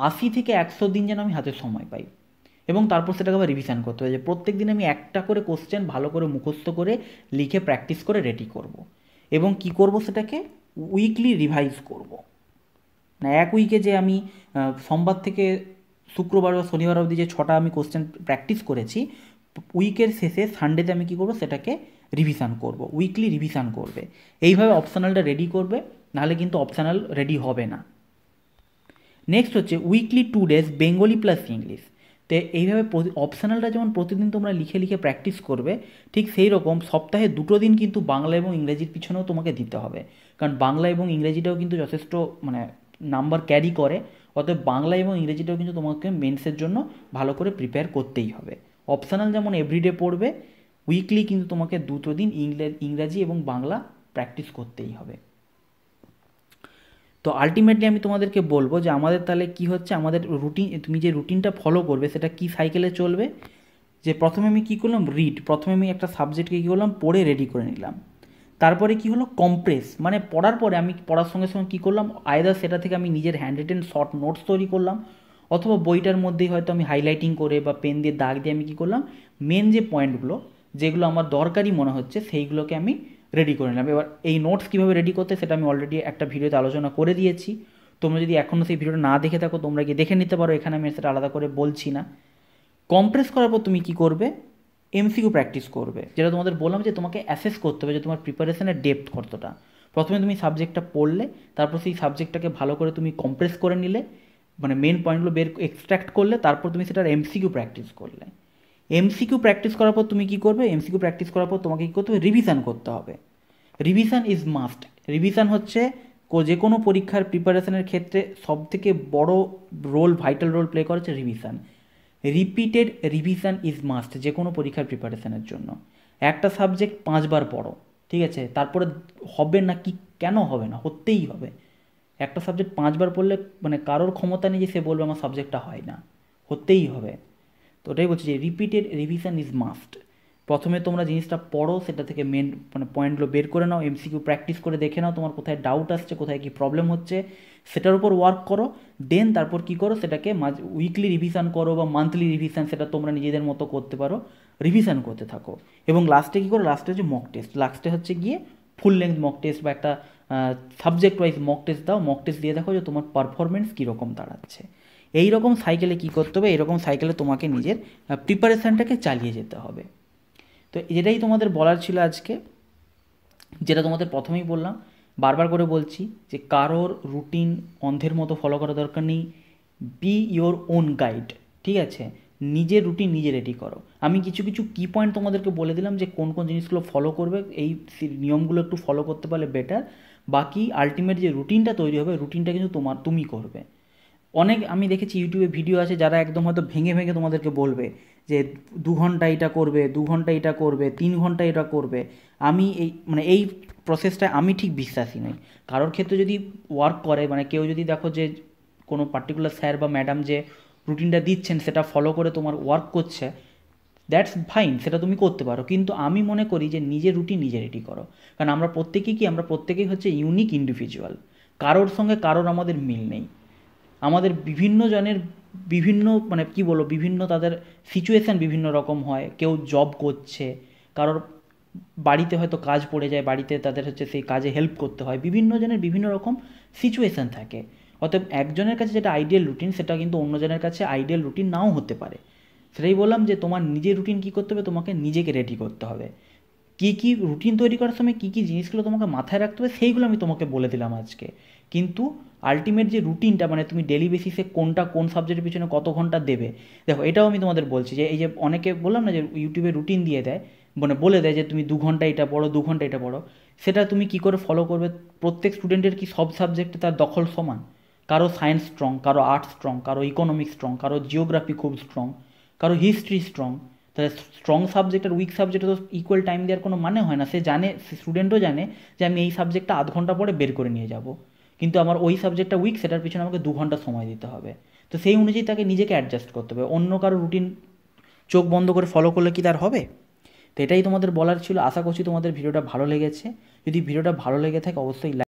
আশি থেকে একশো দিন যেন আমি হাতে সময় পাই এবং তারপর সেটাকে আবার রিভিশন করতে হবে যে প্রত্যেক দিন আমি একটা করে কোশ্চেন ভালো করে মুখস্থ করে লিখে প্র্যাকটিস করে রেডি করব। এবং কি করব সেটাকে উইকলি রিভাইজ করব। না এক উইকে যে আমি সোমবার থেকে শুক্রবার বা শনিবার অবধি যে ছটা আমি কোশ্চেন প্র্যাকটিস করেছি উইকের শেষে সানডেতে আমি কী করবো সেটাকে রিভিশান করব উইকলি রিভিশান করবে এইভাবে অপশানালটা রেডি করবে নাহলে কিন্তু অপশানাল রেডি হবে না নেক্সট হচ্ছে weekly two days Bengali plus English তো এইভাবে অপশানালটা যেমন প্রতিদিন তোমরা লিখে লিখে প্র্যাকটিস করবে ঠিক সেই রকম সপ্তাহে দুটো দিন কিন্তু বাংলা এবং ইংরেজির পিছনেও তোমাকে দিতে হবে কারণ বাংলা এবং ইংরেজিটাও কিন্তু যথেষ্ট মানে নাম্বার ক্যারি করে অতএব বাংলা এবং ইংরেজিটাও কিন্তু তোমাকে মেন্সের জন্য ভালো করে প্রিপেয়ার করতেই হবে অপশানাল যেমন এভরিডে পড়বে উইকলি কিন্তু তোমাকে দুটো দিন ইংরাজি এবং বাংলা প্র্যাকটিস করতেই হবে তো আলটিমেটলি আমি তোমাদেরকে বলবো যে আমাদের তাহলে কি হচ্ছে আমাদের রুটিন তুমি যে রুটিনটা ফলো করবে সেটা কি সাইকেলে চলবে যে প্রথমে আমি কী করলাম রিড প্রথমে আমি একটা সাবজেক্টকে কী করলাম পড়ে রেডি করে নিলাম তারপরে কি হলো কম্প্রেস মানে পড়ার পরে আমি পড়ার সঙ্গে সঙ্গে কী করলাম আয়দা সেটা থেকে আমি নিজের হ্যান্ড রিটেন শর্ট নোটস তৈরি করলাম অথবা বইটার মধ্যেই হয়তো আমি হাইলাইটিং করে বা পেন দিয়ে দাগ দিয়ে আমি কী করলাম মেন যে পয়েন্টগুলো যেগুলো আমার দরকারি মনে হচ্ছে সেইগুলোকে আমি রেডি করে নিলাম এবার এই নোটস কীভাবে রেডি করতে সেটা আমি অলরেডি একটা ভিডিওতে আলোচনা করে দিয়েছি তোমরা যদি এখনও সেই ভিডিওটা না দেখে থাকো তোমরা গিয়ে দেখে নিতে পারো এখানে আমি সেটা আলাদা করে বলছি না কম্প্রেস করার পর তুমি কি করবে এমসিকিউ প্র্যাকটিস করবে যেটা তোমাদের বললাম যে তোমাকে অ্যাসেস করতে হবে যে তোমার প্রিপারেশনের ডেপথ কতটা প্রথমে তুমি সাবজেক্টটা পড়লে তারপর সেই সাবজেক্টটাকে ভালো করে তুমি কম্প্রেস করে নিলে মানে মেন পয়েন্টগুলো বের এক্সট্র্যাক্ট করলে তারপর তুমি সেটার এমসিকিউ প্র্যাকটিস করলে এমসিকিউ প্র্যাকটিস করার পর তুমি কী করবে এমসিকিউ প্র্যাকটিস করার পর তোমাকে কী করতে হবে রিভিশন করতে হবে রিভিশন ইজ মাস্ট রিভিশন হচ্ছে যে কোনো পরীক্ষার প্রিপারেশনের ক্ষেত্রে সবথেকে বড় রোল ভাইটাল রোল প্লে করেছে revision repeated revision is must যে কোনো পরীক্ষার প্রিপারেশনের জন্য একটা সাবজেক্ট পাঁচবার পড়ো ঠিক আছে তারপরে হবে না কি কেন হবে না হতেই হবে একটা সাবজেক্ট পাঁচবার পড়লে মানে কারোর ক্ষমতা নেই যে সে বলবে আমার সাবজেক্টটা হয় না হতেই হবে তো ওটাই বলছি যে রিপিটেড রিভিশন ইজ মাস্ট প্রথমে তোমরা জিনিসটা পড়ো সেটা থেকে মেন মানে পয়েন্টগুলো বের করে নাও এমসিকিউ প্র্যাকটিস করে দেখে নাও তোমার কোথায় ডাউট আসছে কোথায় কী প্রবলেম হচ্ছে সেটার উপর ওয়ার্ক করো দেন তারপর কি করো সেটাকে মাঝ উইকলি রিভিশন করো বা মান্থলি রিভিশন সেটা তোমরা নিজেদের মতো করতে পারো রিভিশন করতে থাকো এবং লাস্টে কী করো লাস্টে হচ্ছে মক টেস্ট লাস্টে হচ্ছে গিয়ে ফুল লেন্থ মক টেস্ট বা একটা সাবজেক্ট ওয়াইজ মক টেস্ট দাও মক টেস্ট দিয়ে দেখো যে তোমার পারফরমেন্স কীরকম দাঁড়াচ্ছে এই রকম সাইকেলে কী করতে হবে এরকম সাইকেলে তোমাকে নিজের প্রিপারেশানটাকে চালিয়ে যেতে হবে তো এটাই তোমাদের বলার ছিল আজকে যেটা তোমাদের প্রথমেই বললাম বারবার করে বলছি যে কারোর রুটিন অন্ধের মতো ফলো করা দরকার নেই বি ইয়োর ওন গাইড ঠিক আছে নিজের রুটিন নিজে রেডি করো আমি কিছু কিছু কি পয়েন্ট তোমাদেরকে বলে দিলাম যে কোন কোন জিনিসগুলো ফলো করবে এই নিয়মগুলো একটু ফলো করতে পারলে বেটার বাকি আলটিমেট যে রুটিনটা তৈরি হবে রুটিনটা কিন্তু তোমার তুমি করবে অনেক আমি দেখেছি ইউটিউবে ভিডিও আছে যারা একদম হয়তো ভেঙে ভেঙে তোমাদেরকে বলবে যে দু ঘন্টা এটা করবে দু ঘন্টা এটা করবে তিন ঘন্টা এটা করবে আমি এই মানে এই প্রসেসটায় আমি ঠিক বিশ্বাসী নই কারোর ক্ষেত্রে যদি ওয়ার্ক করে মানে কেউ যদি দেখো যে কোনো পার্টিকুলার স্যার বা ম্যাডাম যে রুটিনটা দিচ্ছেন সেটা ফলো করে তোমার ওয়ার্ক করছে দ্যাটস ফাইন সেটা তুমি করতে পারো কিন্তু আমি মনে করি যে নিজের রুটি নিজে রেডি করো কারণ আমরা প্রত্যেকেই কি আমরা প্রত্যেকেই হচ্ছে ইউনিক ইন্ডিভিজুয়াল কারোর সঙ্গে কারোর আমাদের মিল নেই আমাদের বিভিন্ন জনের বিভিন্ন মানে কি বলবো বিভিন্ন তাদের সিচুয়েশান বিভিন্ন রকম হয় কেউ জব করছে কারোর বাড়িতে হয়তো কাজ পড়ে যায় বাড়িতে তাদের হচ্ছে সেই কাজে হেল্প করতে হয় বিভিন্ন জনের বিভিন্ন রকম সিচুয়েশান থাকে অতএব একজনের কাছে যেটা আইডিয়াল রুটিন সেটা কিন্তু অন্যজনের কাছে আইডিয়াল রুটিন নাও হতে পারে সেটাই বললাম যে তোমার নিজের রুটিন কী করতে হবে তোমাকে নিজেকে রেডি করতে হবে কী কী রুটিন তৈরি করার সময় কী কী জিনিসগুলো তোমাকে মাথায় রাখতে হবে সেইগুলো আমি তোমাকে বলে দিলাম আজকে কিন্তু আলটিমেট যে রুটিনটা মানে তুমি ডেলি বেসিসে কোনটা কোন সাবজেক্টের পিছনে কত ঘন্টা দেবে দেখো এটাও আমি তোমাদের বলছি যে এই যে অনেকে বললাম না যে ইউটিউবে রুটিন দিয়ে দেয় মানে বলে দেয় যে তুমি দু ঘন্টা এটা পড়ো দু ঘন্টা এটা পড়ো সেটা তুমি কী করে ফলো করবে প্রত্যেক স্টুডেন্টের কি সব সাবজেক্টে তার দখল সমান কারো সায়েন্স স্ট্রং কারো আর্টস স্ট্রং কারো ইকোনমিক্স স্ট্রং কারো জিওগ্রাফি খুব স্ট্রং কারো হিস্ট্রি স্ট্রং তাহলে স্ট্রং সাবজেক্ট আর উইক সাবজেক্টে তো ইকুয়াল টাইম দেওয়ার কোনো মানে হয় না সে জানে স্টুডেন্টও জানে যে আমি এই সাবজেক্টটা আধ ঘন্টা পরে বের করে নিয়ে যাব কিন্তু আমার ওই সাবজেক্টটা উইক সেটার পিছনে আমাকে দু ঘন্টা সময় দিতে হবে তো সেই অনুযায়ী তাকে নিজেকে অ্যাডজাস্ট করতে হবে অন্য কারো রুটিন চোখ বন্ধ করে ফলো করলে কি তার হবে তো এটাই তোমাদের বলার ছিল আশা করছি তোমাদের ভিডিওটা ভালো লেগেছে যদি ভিডিওটা ভালো লেগে থাকে অবশ্যই